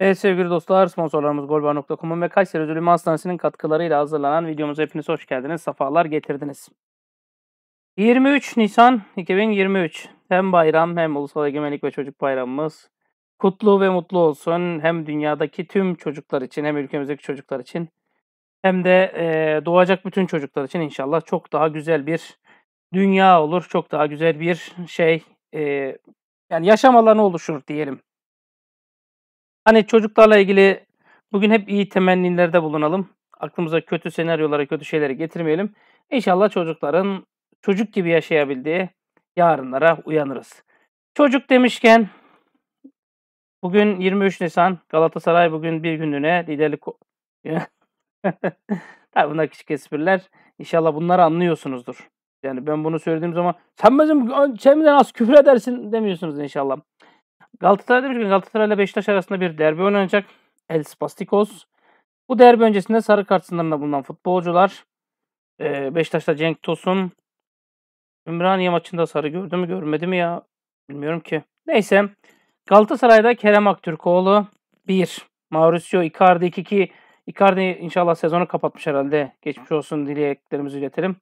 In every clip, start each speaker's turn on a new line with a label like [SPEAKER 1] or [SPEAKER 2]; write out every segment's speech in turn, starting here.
[SPEAKER 1] Evet sevgili dostlar sponsorlarımız golbar.com'un ve Kayseri Özürlüğü Hastanesi'nin katkılarıyla hazırlanan videomuza hepiniz hoş geldiniz. Safalar getirdiniz. 23 Nisan 2023 hem bayram hem Ulusal Egemenlik ve Çocuk Bayramımız kutlu ve mutlu olsun. Hem dünyadaki tüm çocuklar için hem ülkemizdeki çocuklar için hem de e, doğacak bütün çocuklar için inşallah çok daha güzel bir dünya olur. Çok daha güzel bir şey e, yani yaşam alanı oluşur diyelim Hani çocuklarla ilgili bugün hep iyi temennilerde bulunalım. Aklımıza kötü senaryolara, kötü şeyleri getirmeyelim. İnşallah çocukların çocuk gibi yaşayabildiği yarınlara uyanırız. Çocuk demişken bugün 23 Nisan Galatasaray bugün bir günlüğüne liderlik Tabii bunlar küçük espriler. İnşallah bunları anlıyorsunuzdur. Yani ben bunu söylediğim zaman sen bizim sen az küfür edersin demiyorsunuz inşallah. Galatasaray demiş ki Galatasaray ile Beşiktaş arasında bir derbi oynanacak. El Spastikos. Bu derbi öncesinde sarı kart sınırında bulunan futbolcular e, Beşiktaş'ta Cenk Tosun Ümraniye maçında sarı gördü mü görmedi mi ya bilmiyorum ki. Neyse Galatasaray'da Kerem Aktürkoğlu 1. Mauricio Icardi 2 ki Icardi inşallah sezonu kapatmış herhalde. Geçmiş olsun dileklerimizi iletelim.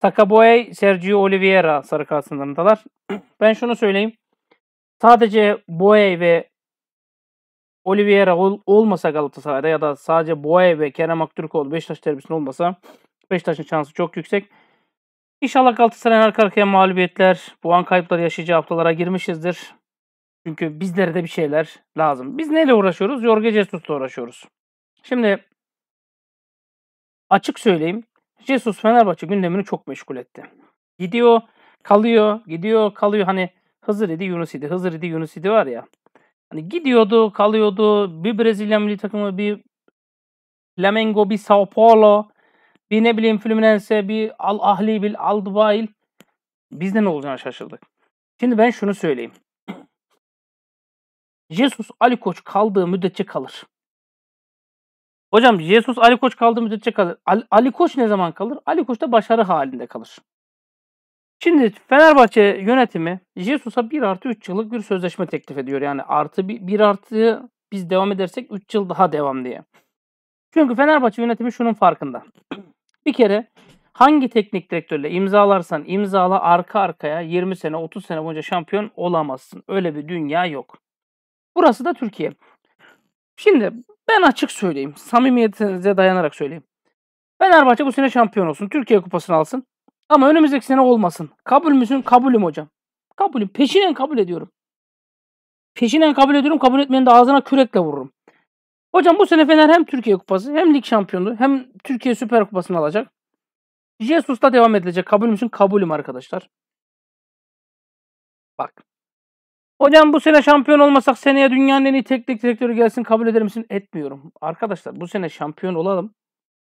[SPEAKER 1] Takaboy, Sergio Oliveira sarı kart sınırındalar. ben şunu söyleyeyim. Sadece Boye ve Oliveira ol, olmasa Galatasaray'da ya da sadece Boye ve Kerem Aktürkoğlu Beşiktaş derbisinde olmasa Beşiktaş'ın şansı çok yüksek. İnşallah Galatasaray'ın arka arkaya mağlubiyetler, puan kayıpları yaşayacağı haftalara girmişizdir. Çünkü bizlere de bir şeyler lazım. Biz neyle uğraşıyoruz? Jorge Jesus'la uğraşıyoruz. Şimdi açık söyleyeyim. Jesus Fenerbahçe gündemini çok meşgul etti. Gidiyor, kalıyor, gidiyor, kalıyor. Hani Hızır idi Yunus idi. Hızır idi Yunus idi var ya. Hani gidiyordu, kalıyordu. Bir Brezilya milli takımı, bir Flamengo, bir Sao Paulo, bir ne bileyim Fluminense, bir Al Ahli, bir Al Dubail. Biz ne olacağını şaşırdık. Şimdi ben şunu söyleyeyim. Jesus Ali Koç kaldığı müddetçe kalır. Hocam Jesus Ali Koç kaldığı müddetçe kalır. Ali, Ali Koç ne zaman kalır? Ali Koç da başarı halinde kalır. Şimdi Fenerbahçe yönetimi Jesus'a 1 artı 3 yıllık bir sözleşme teklif ediyor. Yani artı 1, 1 artı biz devam edersek 3 yıl daha devam diye. Çünkü Fenerbahçe yönetimi şunun farkında. bir kere hangi teknik direktörle imzalarsan imzala arka arkaya 20 sene 30 sene boyunca şampiyon olamazsın. Öyle bir dünya yok. Burası da Türkiye. Şimdi ben açık söyleyeyim. Samimiyetinize dayanarak söyleyeyim. Fenerbahçe bu sene şampiyon olsun. Türkiye kupasını alsın. Ama önümüzdeki sene olmasın. Kabul müsün? Kabulüm hocam. Kabulüm. Peşinen kabul ediyorum. Peşinen kabul ediyorum. Kabul etmeyen de ağzına kürekle vururum. Hocam bu sene Fener hem Türkiye Kupası hem Lig şampiyonu hem Türkiye Süper Kupası'nı alacak. Jesus'ta devam edilecek. Kabul müsün? Kabulüm arkadaşlar. Bak. Hocam bu sene şampiyon olmasak seneye dünyanın en iyi teknik direktörü gelsin kabul eder misin? Etmiyorum. Arkadaşlar bu sene şampiyon olalım.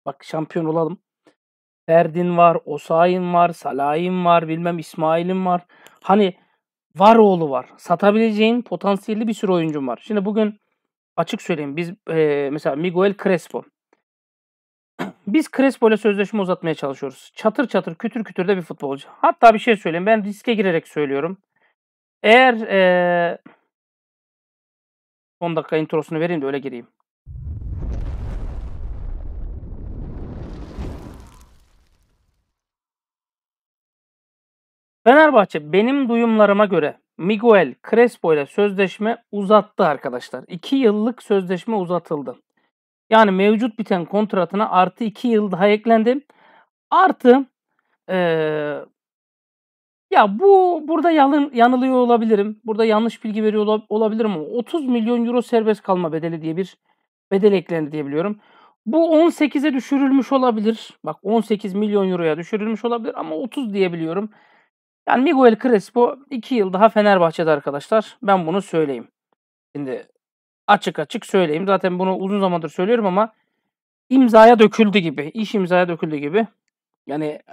[SPEAKER 1] Bak şampiyon olalım. Ferdin var, Osayin var, Salahin var, bilmem İsmail'in var. Hani var oğlu var. Satabileceğin potansiyelli bir sürü oyuncum var. Şimdi bugün açık söyleyeyim biz e, mesela Miguel Crespo. Biz Crespo ile sözleşme uzatmaya çalışıyoruz. Çatır çatır kütür kütür de bir futbolcu. Hatta bir şey söyleyeyim ben riske girerek söylüyorum. Eğer e, 10 dakika introsunu vereyim de öyle gireyim. Fenerbahçe benim duyumlarıma göre Miguel Crespo ile sözleşme uzattı arkadaşlar. 2 yıllık sözleşme uzatıldı. Yani mevcut biten kontratına artı 2 yıl daha eklendi. Artı ee, ya bu burada yalın, yanılıyor olabilirim. Burada yanlış bilgi veriyor olabilirim ama 30 milyon euro serbest kalma bedeli diye bir bedel eklendi diye biliyorum. Bu 18'e düşürülmüş olabilir. Bak 18 milyon euroya düşürülmüş olabilir ama 30 diyebiliyorum. biliyorum. Yani Miguel Crespo 2 yıl daha Fenerbahçe'de arkadaşlar. Ben bunu söyleyeyim. Şimdi açık açık söyleyeyim. Zaten bunu uzun zamandır söylüyorum ama imzaya döküldü gibi. iş imzaya döküldü gibi. Yani e,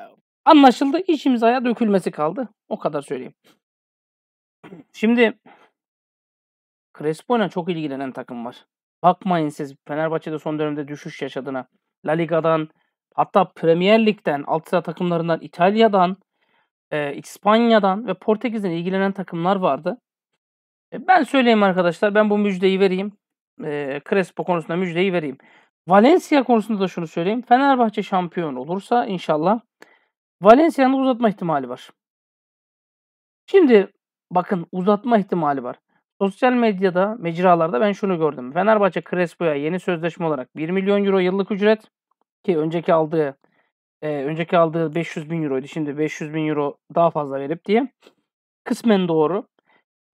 [SPEAKER 1] anlaşıldı iş imzaya dökülmesi kaldı. O kadar söyleyeyim. Şimdi Crespo'yla çok ilgilenen takım var. Bakmayın siz Fenerbahçe'de son dönemde düşüş yaşadığına. La Liga'dan hatta Premier Lig'den alt sıra takımlarından İtalya'dan e, İspanya'dan ve Portekiz'den ilgilenen takımlar vardı. E, ben söyleyeyim arkadaşlar ben bu müjdeyi vereyim. E, Crespo konusunda müjdeyi vereyim. Valencia konusunda da şunu söyleyeyim. Fenerbahçe şampiyon olursa inşallah Valencia'nın uzatma ihtimali var. Şimdi bakın uzatma ihtimali var. Sosyal medyada, mecralarda ben şunu gördüm. Fenerbahçe Crespo'ya yeni sözleşme olarak 1 milyon euro yıllık ücret ki önceki aldığı e, önceki aldığı 500 bin euroydu. Şimdi 500 bin euro daha fazla verip diye. Kısmen doğru.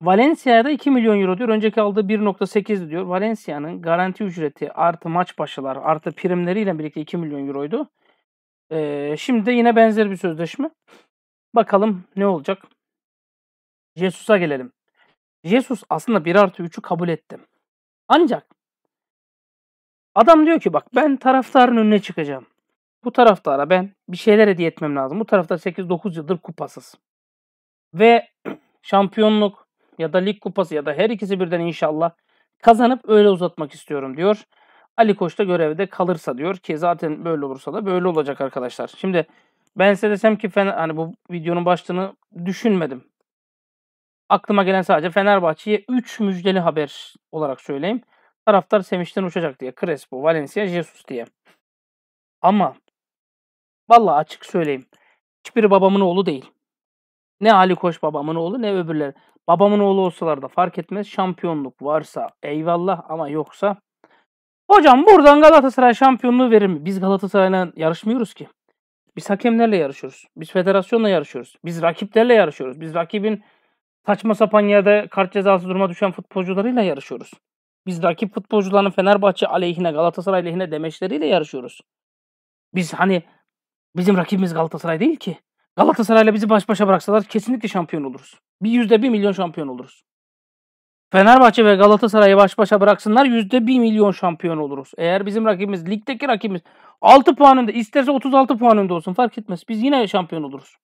[SPEAKER 1] Valencia'da 2 milyon euro diyor. Önceki aldığı 1.8 diyor. Valencia'nın garanti ücreti artı maç başılar artı primleriyle birlikte 2 milyon euroydu. Ee, şimdi de yine benzer bir sözleşme. Bakalım ne olacak. Jesus'a gelelim. Jesus aslında 1 artı 3'ü kabul etti. Ancak adam diyor ki bak ben taraftarın önüne çıkacağım. Bu taraftara ben bir şeyler hediye etmem lazım. Bu taraftar 8-9 yıldır kupasız. Ve şampiyonluk ya da lig kupası ya da her ikisi birden inşallah kazanıp öyle uzatmak istiyorum diyor. Ali Koç da görevde kalırsa diyor ki zaten böyle olursa da böyle olacak arkadaşlar. Şimdi ben size desem ki Fener, hani bu videonun başlığını düşünmedim. Aklıma gelen sadece Fenerbahçe'ye 3 müjdeli haber olarak söyleyeyim. Taraftar sevinçten uçacak diye. Crespo, Valencia, Jesus diye. Ama Vallahi açık söyleyeyim. Hiçbiri babamın oğlu değil. Ne Ali Koç babamın oğlu ne öbürleri. Babamın oğlu olsalar da fark etmez. Şampiyonluk varsa eyvallah ama yoksa. Hocam buradan Galatasaray şampiyonluğu verir mi? Biz Galatasaray'la yarışmıyoruz ki. Biz hakemlerle yarışıyoruz. Biz federasyonla yarışıyoruz. Biz rakiplerle yarışıyoruz. Biz rakibin saçma sapan yerde kart cezası duruma düşen futbolcularıyla yarışıyoruz. Biz rakip futbolcuların Fenerbahçe aleyhine, Galatasaray aleyhine demeçleriyle yarışıyoruz. Biz hani Bizim rakibimiz Galatasaray değil ki. Galatasaray'la bizi baş başa bıraksalar kesinlikle şampiyon oluruz. Bir yüzde bir milyon şampiyon oluruz. Fenerbahçe ve Galatasaray'ı baş başa bıraksınlar yüzde bir milyon şampiyon oluruz. Eğer bizim rakibimiz ligdeki rakibimiz 6 puanında isterse 36 puanında olsun fark etmez. Biz yine şampiyon oluruz.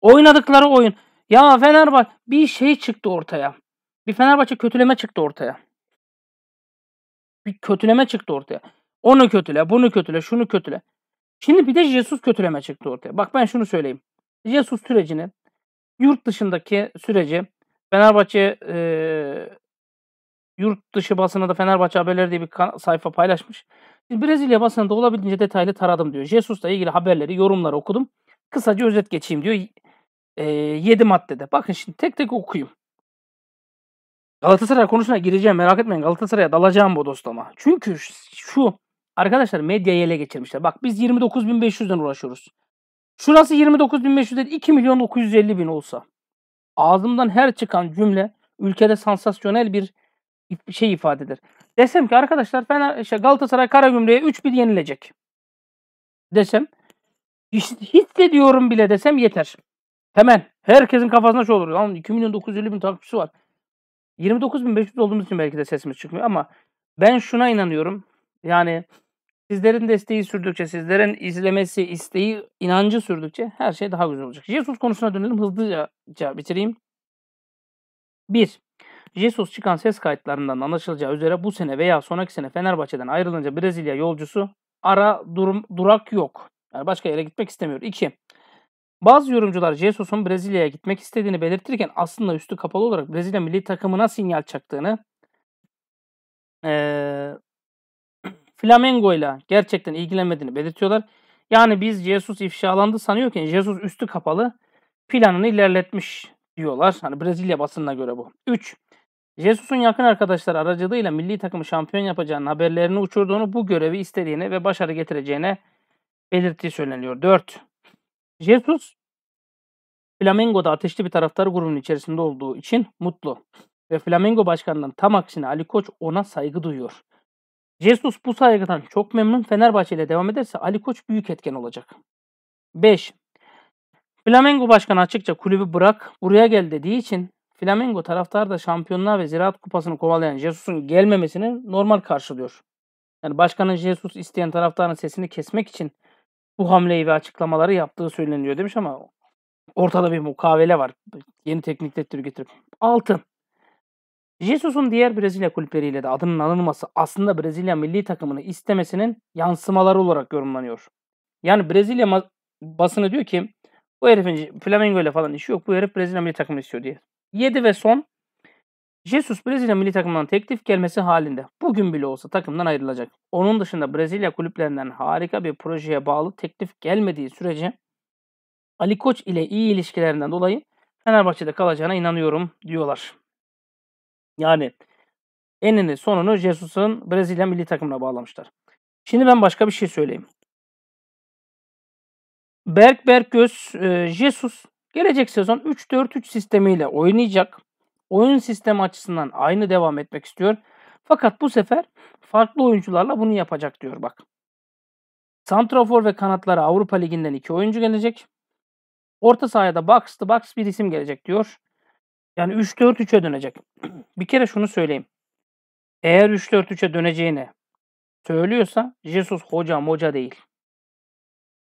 [SPEAKER 1] Oynadıkları oyun. Ya Fenerbahçe bir şey çıktı ortaya. Bir Fenerbahçe kötüleme çıktı ortaya. Bir kötüleme çıktı ortaya. Onu kötüle, bunu kötüle, şunu kötüle. Şimdi bir de Jesus kötüleme çıktı ortaya. Bak ben şunu söyleyeyim. Jesus sürecini, yurt dışındaki süreci Fenerbahçe e, yurt dışı basına da Fenerbahçe haberleri diye bir sayfa paylaşmış. Brezilya da olabildiğince detaylı taradım diyor. Jesus'la ilgili haberleri, yorumları okudum. Kısaca özet geçeyim diyor. E, 7 maddede. Bakın şimdi tek tek okuyayım. Galatasaray konusuna gireceğim merak etmeyin. Galatasaray'a dalacağım bu dostlama. Çünkü şu Arkadaşlar medyayı ele geçirmişler. Bak biz 29.500'den uğraşıyoruz. Şurası 29.500 değil 2 milyon 950 bin olsa. Ağzımdan her çıkan cümle ülkede sansasyonel bir şey ifadedir. Desem ki arkadaşlar Fener, şey işte Galatasaray Karagümrük'e 3-1 yenilecek. Desem hiç hissediyorum bile desem yeter. Hemen herkesin kafasına şu olur. Lan 2 milyon 950 bin takipçisi var. 29.500 olduğumuz için belki de sesimiz çıkmıyor ama ben şuna inanıyorum. Yani Sizlerin desteği sürdükçe, sizlerin izlemesi, isteği, inancı sürdükçe her şey daha güzel olacak. Jesus konusuna dönelim hızlıca bitireyim. 1. Jesus çıkan ses kayıtlarından anlaşılacağı üzere bu sene veya sonraki sene Fenerbahçe'den ayrılınca Brezilya yolcusu ara durum, durak yok. Yani başka yere gitmek istemiyor. 2. Bazı yorumcular Jesus'un Brezilya'ya gitmek istediğini belirtirken aslında üstü kapalı olarak Brezilya milli takımına sinyal çaktığını ee, Flamengo ile gerçekten ilgilenmediğini belirtiyorlar. Yani biz Jesus ifşalandı sanıyorken Jesus üstü kapalı planını ilerletmiş diyorlar. Hani Brezilya basınına göre bu. 3. Jesus'un yakın arkadaşları aracılığıyla milli takımı şampiyon yapacağının haberlerini uçurduğunu bu görevi istediğini ve başarı getireceğine belirttiği söyleniyor. 4. Jesus Flamengo'da ateşli bir taraftar grubunun içerisinde olduğu için mutlu. Ve Flamengo başkanından tam aksine Ali Koç ona saygı duyuyor. Jesus bu saygıdan çok memnun. Fenerbahçe ile devam ederse Ali Koç büyük etken olacak. 5. Flamengo Başkanı açıkça kulübü bırak buraya gel dediği için Flamengo taraftarı da şampiyonluğa ve ziraat kupasını kovalayan Jesus'un gelmemesini normal karşılıyor. Yani başkanın Jesus isteyen taraftarın sesini kesmek için bu hamleyi ve açıklamaları yaptığı söyleniyor demiş ama ortada bir mukavele var. Yeni teknik direktörü getirip. 6. Jesus'un diğer Brezilya kulüpleriyle de adının anılması aslında Brezilya milli takımını istemesinin yansımaları olarak yorumlanıyor. Yani Brezilya basını diyor ki bu herifin Flamengo ile falan işi yok. Bu herif Brezilya milli takımını istiyor diye. 7 ve son Jesus Brezilya milli takımından teklif gelmesi halinde bugün bile olsa takımdan ayrılacak. Onun dışında Brezilya kulüplerinden harika bir projeye bağlı teklif gelmediği sürece Ali Koç ile iyi ilişkilerinden dolayı Fenerbahçe'de kalacağına inanıyorum diyorlar. Yani enini sonunu Jesus'un Brezilya milli takımına bağlamışlar. Şimdi ben başka bir şey söyleyeyim. Berk Berköz, e, Jesus gelecek sezon 3-4-3 sistemiyle oynayacak. Oyun sistemi açısından aynı devam etmek istiyor. Fakat bu sefer farklı oyuncularla bunu yapacak diyor bak. Santrafor ve kanatlara Avrupa Ligi'nden iki oyuncu gelecek. Orta sahaya da box to box bir isim gelecek diyor. Yani 3-4-3'e dönecek. bir kere şunu söyleyeyim. Eğer 3-4-3'e döneceğini söylüyorsa Jesus hocam hoca değil.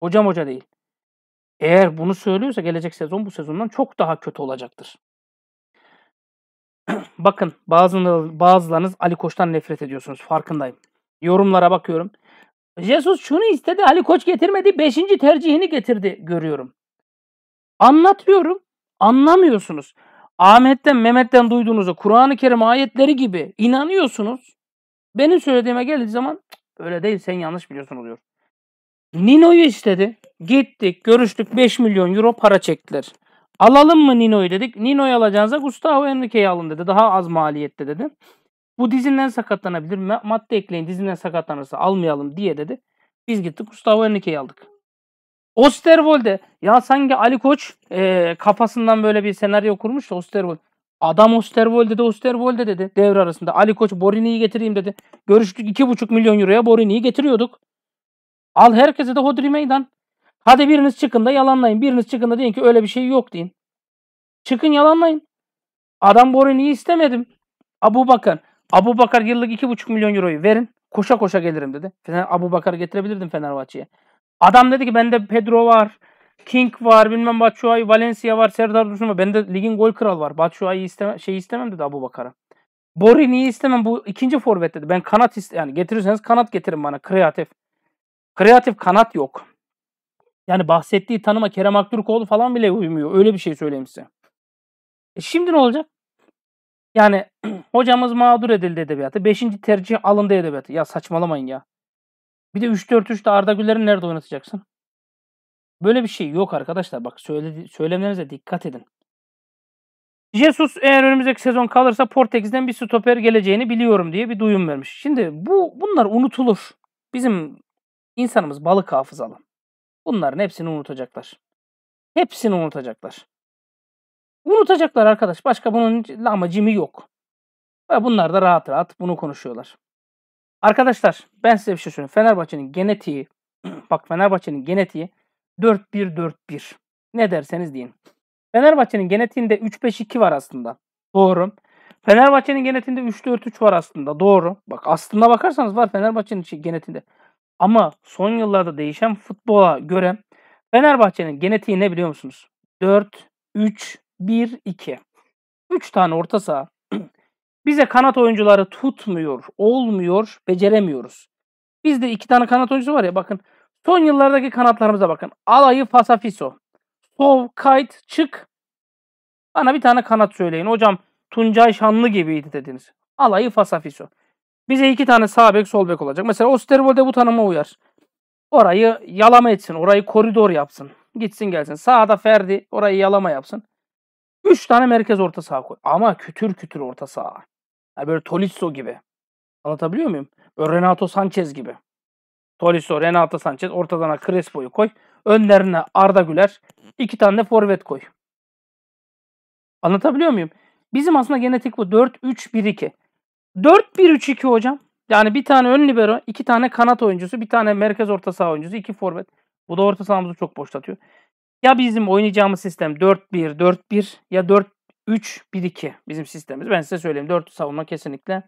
[SPEAKER 1] Hocam hoca değil. Eğer bunu söylüyorsa gelecek sezon bu sezondan çok daha kötü olacaktır. Bakın bazılarınız, Ali Koç'tan nefret ediyorsunuz. Farkındayım. Yorumlara bakıyorum. Jesus şunu istedi Ali Koç getirmedi. Beşinci tercihini getirdi görüyorum. Anlatıyorum. Anlamıyorsunuz. Ahmet'ten Mehmet'ten duyduğunuzu, Kur'an-ı Kerim ayetleri gibi inanıyorsunuz. Benim söylediğime geldiği zaman öyle değil sen yanlış biliyorsun oluyor. Nino'yu istedi. Gittik görüştük 5 milyon euro para çektiler. Alalım mı Nino'yu dedik. Nino'yu alacağınıza Gustavo Enrique'yi alın dedi. Daha az maliyette dedi. Bu dizinden sakatlanabilir. Madde ekleyin dizinden sakatlanırsa almayalım diye dedi. Biz gittik Gustavo Enrique'yi aldık. Osterwold'e ya sanki Ali Koç e, kafasından böyle bir senaryo kurmuş da Osterwold. Adam Osterwold dedi Osterwold dedi devre arasında. Ali Koç Borini'yi getireyim dedi. Görüştük 2,5 milyon euroya Borini'yi getiriyorduk. Al herkese de hodri meydan. Hadi biriniz çıkın da yalanlayın. Biriniz çıkın da deyin ki öyle bir şey yok deyin. Çıkın yalanlayın. Adam Borini'yi istemedim. Abu Bakar. Abu Bakar yıllık 2,5 milyon euroyu verin. Koşa koşa gelirim dedi. Fener, Abu Bakar getirebilirdim Fenerbahçe'ye. Adam dedi ki bende Pedro var. King var, bilmem Batshuayi, Valencia var, Serdar Dursun var. Bende ligin gol kralı var. Batshuayi isteme, şey istemem dedi Abu Bakar'a. niye istemem. Bu ikinci forvet dedi. Ben kanat iste yani getirirseniz kanat getirin bana. Kreatif. Kreatif kanat yok. Yani bahsettiği tanıma Kerem Aktürkoğlu falan bile uymuyor. Öyle bir şey söyleyeyim size. E şimdi ne olacak? Yani hocamız mağdur edildi edebiyatı. Beşinci tercih alındı edebiyatı. Ya saçmalamayın ya. Bir de 3-4-3'te Arda Güler'i nerede oynatacaksın? Böyle bir şey yok arkadaşlar. Bak söyledi, söylemlerinize dikkat edin. Jesus eğer önümüzdeki sezon kalırsa Portekiz'den bir stoper geleceğini biliyorum diye bir duyum vermiş. Şimdi bu bunlar unutulur. Bizim insanımız balık hafızalı. Bunların hepsini unutacaklar. Hepsini unutacaklar. Unutacaklar arkadaş. Başka bunun amacı yok. Ve bunlar da rahat rahat bunu konuşuyorlar. Arkadaşlar ben size bir şey söyleyeyim. Fenerbahçe'nin genetiği bak Fenerbahçe'nin genetiği 4-1-4-1. Ne derseniz deyin. Fenerbahçe'nin genetiğinde 3-5-2 var aslında. Doğru. Fenerbahçe'nin genetiğinde 3-4-3 var aslında. Doğru. Bak aslında bakarsanız var Fenerbahçe'nin şey genetiğinde. Ama son yıllarda değişen futbola göre Fenerbahçe'nin genetiği ne biliyor musunuz? 4, 3, 1, 2. 3 tane orta saha, bize kanat oyuncuları tutmuyor, olmuyor, beceremiyoruz. Bizde iki tane kanat oyuncusu var ya bakın. Son yıllardaki kanatlarımıza bakın. Alayı Fasafiso. Sov, Kayt, Çık. Bana bir tane kanat söyleyin. Hocam Tuncay Şanlı gibiydi dediniz. Alayı Fasafiso. Bize iki tane sağ bek sol bek olacak. Mesela Osterwolde bu tanıma uyar. Orayı yalama etsin. Orayı koridor yapsın. Gitsin gelsin. Sağda Ferdi orayı yalama yapsın. Üç tane merkez orta saha koy. Ama kütür kütür orta saha. Yani böyle Tolisso gibi. Anlatabiliyor muyum? Böyle Renato Sanchez gibi. Tolisso, Renato Sanchez ortadan Crespo'yu koy. Önlerine Arda Güler. iki tane de forvet koy. Anlatabiliyor muyum? Bizim aslında genetik bu 4-3-1-2. 4-1-3-2 hocam. Yani bir tane ön libero, iki tane kanat oyuncusu, bir tane merkez orta saha oyuncusu, iki forvet. Bu da orta sahamızı çok boşlatıyor. Ya bizim oynayacağımız sistem 4-1-4-1 ya 4 3-1-2 bizim sistemimiz. Ben size söyleyeyim. 4 savunma kesinlikle.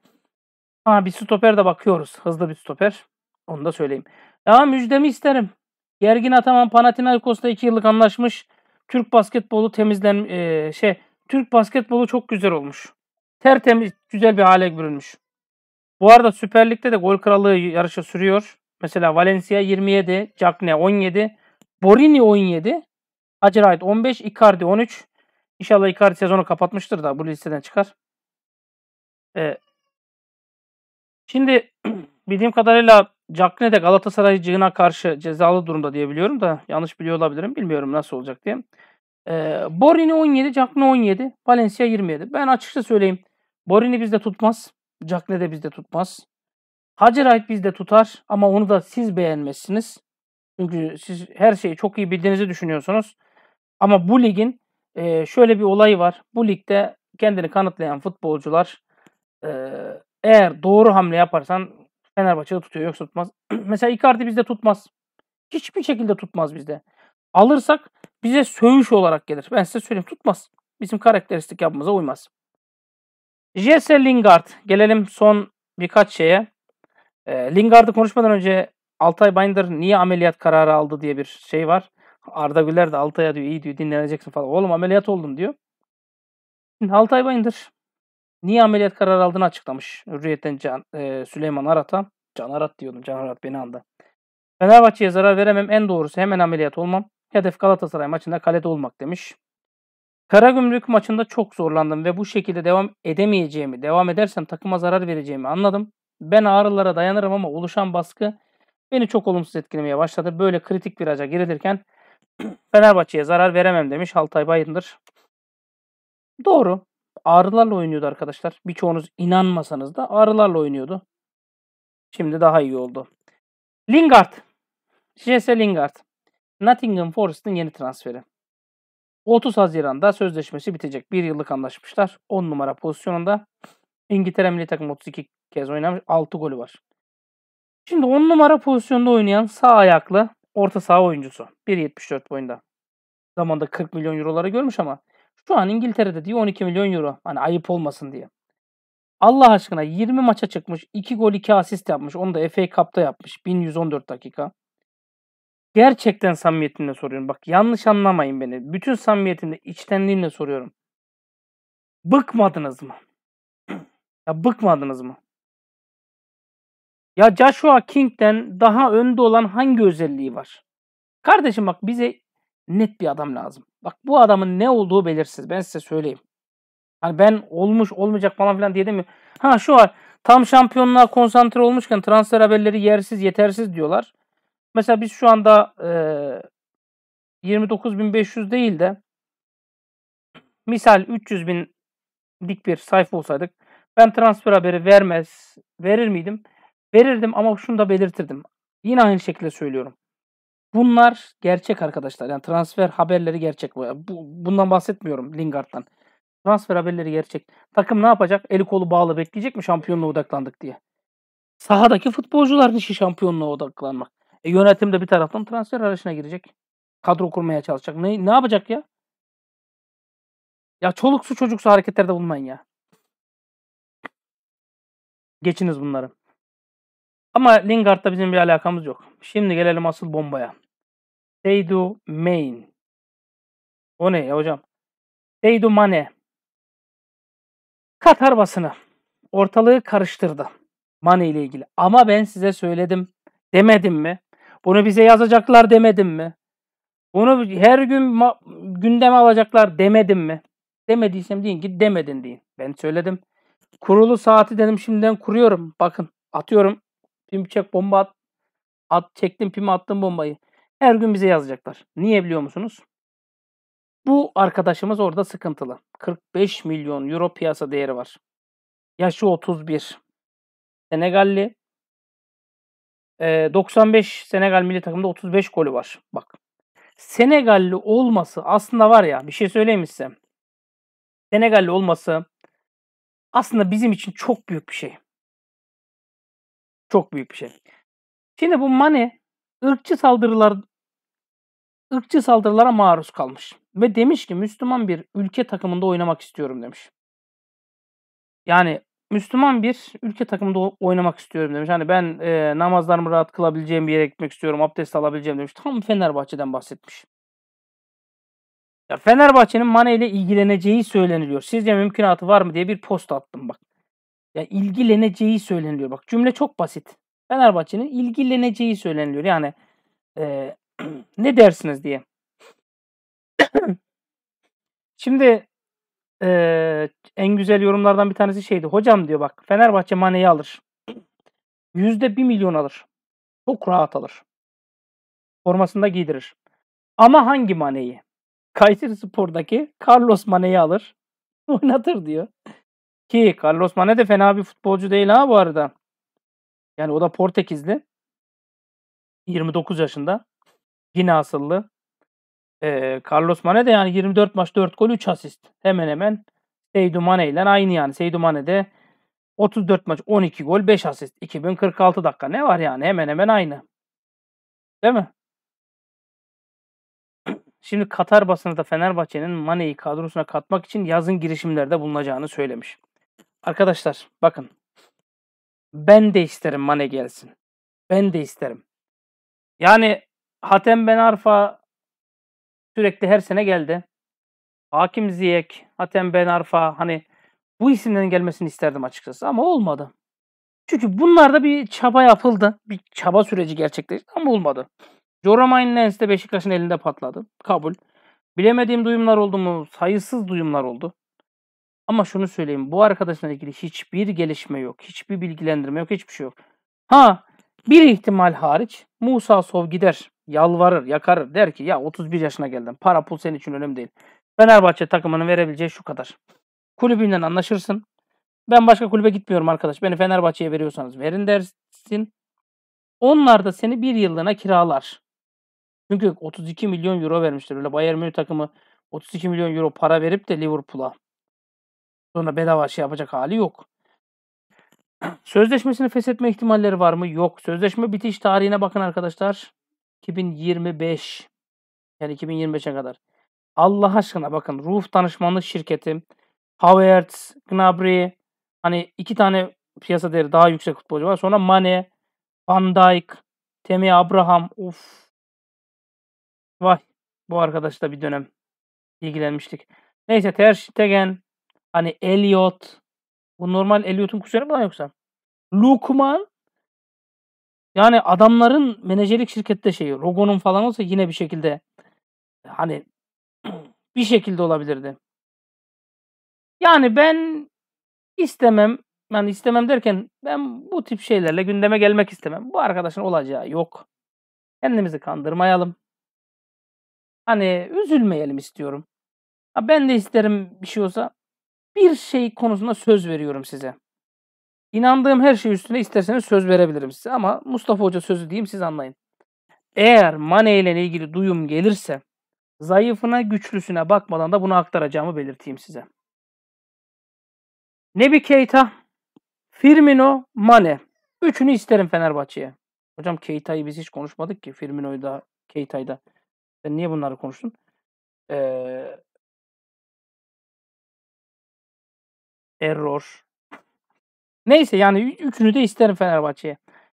[SPEAKER 1] Ha bir stoper de bakıyoruz. Hızlı bir stoper. Onu da söyleyeyim. Ya müjdemi isterim. Gergin Ataman Panathinaikos'ta 2 yıllık anlaşmış. Türk basketbolu temizlen e, şey Türk basketbolu çok güzel olmuş. Tertemiz güzel bir hale bürünmüş. Bu arada Süper Lig'de de gol krallığı yarışı sürüyor. Mesela Valencia 27, Cakne 17, Borini 17, Hacerayt 15, Icardi 13, İnşallah Icardi sezonu kapatmıştır da bu listeden çıkar. Ee, şimdi bildiğim kadarıyla Cagney de Cığına karşı cezalı durumda diyebiliyorum da yanlış biliyor olabilirim. Bilmiyorum nasıl olacak diye. Ee, Borini 17, Cagney 17, Valencia 27. Ben açıkça söyleyeyim. Borini bizde tutmaz. Cagney de bizde tutmaz. Hacerayt bizde tutar ama onu da siz beğenmezsiniz. Çünkü siz her şeyi çok iyi bildiğinizi düşünüyorsunuz. Ama bu ligin e, şöyle bir olay var. Bu ligde kendini kanıtlayan futbolcular e, eğer doğru hamle yaparsan Fenerbahçe'de tutuyor. Yoksa tutmaz. Mesela Icardi bizde tutmaz. Hiçbir şekilde tutmaz bizde. Alırsak bize sövüş olarak gelir. Ben size söyleyeyim tutmaz. Bizim karakteristik yapımıza uymaz. Jesse Lingard. Gelelim son birkaç şeye. E, Lingard'ı konuşmadan önce Altay Binder niye ameliyat kararı aldı diye bir şey var. Arda Güler de Altay'a diyor iyi diyor dinleneceksin falan. Oğlum ameliyat oldum diyor. Şimdi Altay Bayındır niye ameliyat kararı aldığını açıklamış. Hürriyetten Can, e, Süleyman Arat'a. Can Arat diyordum. Can Arat beni anda. Fenerbahçe'ye zarar veremem. En doğrusu hemen ameliyat olmam. Hedef Galatasaray maçında kalede olmak demiş. Karagümrük maçında çok zorlandım ve bu şekilde devam edemeyeceğimi, devam edersem takıma zarar vereceğimi anladım. Ben ağrılara dayanırım ama oluşan baskı beni çok olumsuz etkilemeye başladı. Böyle kritik bir viraja girilirken Fenerbahçe'ye zarar veremem demiş Altay Bayındır. Doğru. Ağrılarla oynuyordu arkadaşlar. Birçoğunuz inanmasanız da ağrılarla oynuyordu. Şimdi daha iyi oldu. Lingard. Jesse Lingard. Nottingham Forest'in yeni transferi. 30 Haziran'da sözleşmesi bitecek. Bir yıllık anlaşmışlar. 10 numara pozisyonunda. İngiltere milli takım 32 kez oynamış. 6 golü var. Şimdi 10 numara pozisyonda oynayan sağ ayaklı orta saha oyuncusu. 1.74 boyunda. Zamanında 40 milyon euroları görmüş ama şu an İngiltere'de diyor 12 milyon euro. Hani ayıp olmasın diye. Allah aşkına 20 maça çıkmış. 2 gol 2 asist yapmış. Onu da FA Cup'ta yapmış. 1114 dakika. Gerçekten samimiyetimle soruyorum. Bak yanlış anlamayın beni. Bütün samimiyetimle, içtenliğimle soruyorum. Bıkmadınız mı? ya bıkmadınız mı? Ya Joshua King'den daha önde olan hangi özelliği var? Kardeşim bak bize net bir adam lazım. Bak bu adamın ne olduğu belirsiz. Ben size söyleyeyim. Hani ben olmuş olmayacak falan filan diye demiyorum. Ha şu var. Tam şampiyonluğa konsantre olmuşken transfer haberleri yersiz yetersiz diyorlar. Mesela biz şu anda e, 29.500 değil de misal 300 dik bir sayfa olsaydık ben transfer haberi vermez verir miydim? verirdim ama şunu da belirtirdim. Yine aynı şekilde söylüyorum. Bunlar gerçek arkadaşlar. Yani transfer haberleri gerçek. Bu, bundan bahsetmiyorum Lingard'dan. Transfer haberleri gerçek. Takım ne yapacak? Eli kolu bağlı bekleyecek mi şampiyonluğa odaklandık diye. Sahadaki futbolcuların işi şampiyonluğa odaklanmak. E, yönetim de bir taraftan transfer arasına girecek. Kadro kurmaya çalışacak. Ne, ne yapacak ya? Ya çoluksu çocuksu hareketlerde bulunmayın ya. Geçiniz bunları. Ama Lingard'da bizim bir alakamız yok. Şimdi gelelim asıl bombaya. Seydu Main. O ne ya hocam? Seydu Mane. Katar basını ortalığı karıştırdı. Mane ile ilgili. Ama ben size söyledim demedim mi? Bunu bize yazacaklar demedim mi? Bunu her gün gündeme alacaklar demedim mi? Demediysem deyin ki demedin deyin. Ben söyledim. Kurulu saati dedim şimdiden kuruyorum. Bakın atıyorum Pim çek bomba at. at çektim pimi attım bombayı. Her gün bize yazacaklar. Niye biliyor musunuz? Bu arkadaşımız orada sıkıntılı. 45 milyon euro piyasa değeri var. Yaşı 31. Senegalli. E, 95 Senegal milli takımda 35 golü var. Bak. Senegalli olması aslında var ya bir şey söyleyeyim size. Senegalli olması aslında bizim için çok büyük bir şey. Çok büyük bir şey. Şimdi bu Mane ırkçı saldırılar ırkçı saldırılara maruz kalmış ve demiş ki Müslüman bir ülke takımında oynamak istiyorum demiş. Yani Müslüman bir ülke takımında oynamak istiyorum demiş. Hani ben e, namazlarımı rahat kılabileceğim bir yere gitmek istiyorum, abdest alabileceğim demiş. Tam Fenerbahçe'den bahsetmiş. Ya Fenerbahçe'nin Mane ile ilgileneceği söyleniliyor. Sizce mümkünatı var mı diye bir post attım bak ya ilgileneceği söyleniliyor. Bak cümle çok basit. Fenerbahçe'nin ilgileneceği söyleniliyor. Yani e, ne dersiniz diye. Şimdi e, en güzel yorumlardan bir tanesi şeydi. Hocam diyor bak Fenerbahçe Mane'yi alır. Yüzde bir milyon alır. Çok rahat alır. Formasında giydirir. Ama hangi Mane'yi? Kayseri Spor'daki Carlos Mane'yi alır. Oynatır diyor. Ki Carlos Mane de fena bir futbolcu değil ha bu arada. Yani o da Portekizli. 29 yaşında. Yine asıllı. Ee, Carlos Mane de yani 24 maç 4 gol 3 asist. Hemen hemen Seydou Mane ile aynı yani. Seydou Mane de 34 maç 12 gol 5 asist. 2046 dakika ne var yani hemen hemen aynı. Değil mi? Şimdi Katar basını da Fenerbahçe'nin Mane'yi kadrosuna katmak için yazın girişimlerde bulunacağını söylemiş. Arkadaşlar bakın. Ben de isterim Mane gelsin. Ben de isterim. Yani Hatem Ben Arfa sürekli her sene geldi. Hakim Ziyek, Hatem Ben Arfa hani bu isimden gelmesini isterdim açıkçası ama olmadı. Çünkü bunlarda bir çaba yapıldı. Bir çaba süreci gerçekleşti ama olmadı. Joramain Lens de Beşiktaş'ın elinde patladı. Kabul. Bilemediğim duyumlar oldu mu? Sayısız duyumlar oldu. Ama şunu söyleyeyim. Bu arkadaşla ilgili hiçbir gelişme yok. Hiçbir bilgilendirme yok. Hiçbir şey yok. Ha bir ihtimal hariç Musa Sov gider. Yalvarır, yakarır. Der ki ya 31 yaşına geldim. Para pul senin için önemli değil. Fenerbahçe takımının verebileceği şu kadar. Kulübünden anlaşırsın. Ben başka kulübe gitmiyorum arkadaş. Beni Fenerbahçe'ye veriyorsanız verin dersin. Onlar da seni bir yıllığına kiralar. Çünkü 32 milyon euro vermişler. Öyle Bayern Münih takımı 32 milyon euro para verip de Liverpool'a Sonra bedava şey yapacak hali yok. Sözleşmesini feshetme ihtimalleri var mı? Yok. Sözleşme bitiş tarihine bakın arkadaşlar. 2025. Yani 2025'e kadar. Allah aşkına bakın. Roof danışmanlık şirketi. Havertz, Gnabry. Hani iki tane piyasa değeri daha yüksek futbolcu var. Sonra Mane, Van Dijk, Temi Abraham. Of. Vay. Bu arkadaşla bir dönem ilgilenmiştik. Neyse Ter Stegen, Hani Elliot. Bu normal Elliot'un kuzeni mi lan yoksa? Lukman. Yani adamların menajerlik şirkette şeyi. Rogon'un falan olsa yine bir şekilde hani bir şekilde olabilirdi. Yani ben istemem yani istemem derken ben bu tip şeylerle gündeme gelmek istemem. Bu arkadaşın olacağı yok. Kendimizi kandırmayalım. Hani üzülmeyelim istiyorum. Ha ben de isterim bir şey olsa bir şey konusunda söz veriyorum size. İnandığım her şey üstüne isterseniz söz verebilirim size ama Mustafa Hoca sözü diyeyim siz anlayın. Eğer Mane ile ilgili duyum gelirse zayıfına güçlüsüne bakmadan da bunu aktaracağımı belirteyim size. Nebi Keita, Firmino, Mane. Üçünü isterim Fenerbahçe'ye. Hocam Keita'yı biz hiç konuşmadık ki. Firmino'yu da, Keita'yı da. Sen niye bunları konuştun? Ee, error. Neyse yani üçünü de isterim Fenerbahçe'ye.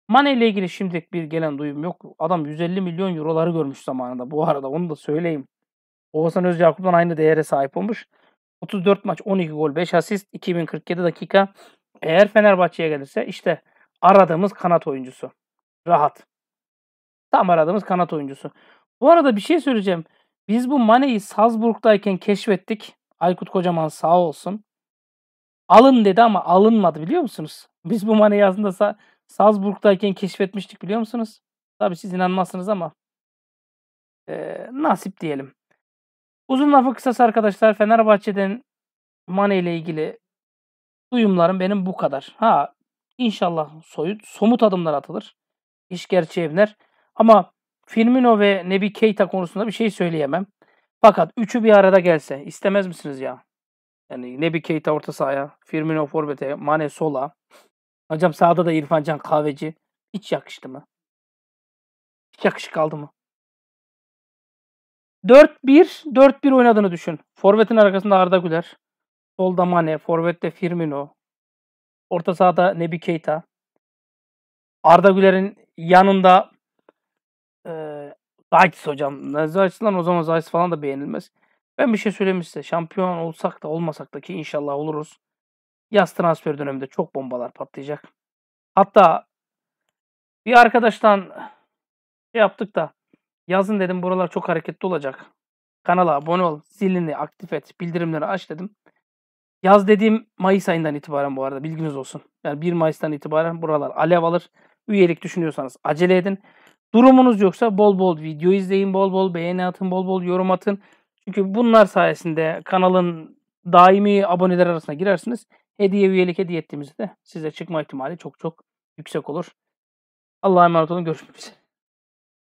[SPEAKER 1] Mane ile ilgili şimdilik bir gelen duyum yok. Adam 150 milyon euroları görmüş zamanında bu arada onu da söyleyeyim. Oğuzhan Özyakup'tan aynı değere sahip olmuş. 34 maç 12 gol 5 asist 2047 dakika. Eğer Fenerbahçe'ye gelirse işte aradığımız kanat oyuncusu. Rahat. Tam aradığımız kanat oyuncusu. Bu arada bir şey söyleyeceğim. Biz bu Mane'yi Salzburg'dayken keşfettik. Aykut Kocaman sağ olsun. Alın dedi ama alınmadı biliyor musunuz? Biz bu maneyi aslında Sa Salzburg'dayken keşfetmiştik biliyor musunuz? Tabi siz inanmazsınız ama e, nasip diyelim. Uzun lafı kısası arkadaşlar Fenerbahçe'den Mane ile ilgili duyumlarım benim bu kadar. Ha inşallah soyut, somut adımlar atılır. İş gerçeğe iner. Ama Firmino ve Nebi Keita konusunda bir şey söyleyemem. Fakat üçü bir arada gelse istemez misiniz ya? Yani Nebi Keita orta sahaya, Firmino forvete, Mane sola. Hocam sağda da İrfan Can Kahveci. Hiç yakıştı mı? Hiç yakışık aldı mı? 4-1, 4-1 oynadığını düşün. Forvet'in arkasında Arda Güler. Solda Mane, Forvet'te Firmino. Orta sahada Nebi Keita. Arda Güler'in yanında e, Zaytis hocam. lan, o zaman Zaytis falan da beğenilmez. Ben bir şey söylemiş size. Şampiyon olsak da olmasak da ki inşallah oluruz. Yaz transfer döneminde çok bombalar patlayacak. Hatta bir arkadaştan şey yaptık da yazın dedim buralar çok hareketli olacak. Kanala abone ol, zilini aktif et, bildirimleri aç dedim. Yaz dediğim Mayıs ayından itibaren bu arada bilginiz olsun. Yani 1 Mayıs'tan itibaren buralar alev alır. Üyelik düşünüyorsanız acele edin. Durumunuz yoksa bol bol video izleyin, bol bol beğeni atın, bol bol yorum atın. Çünkü bunlar sayesinde kanalın daimi aboneler arasına girersiniz. Hediye üyelik hediye ettiğimizde size çıkma ihtimali çok çok yüksek olur. Allah'a emanet olun. Görüşmek üzere.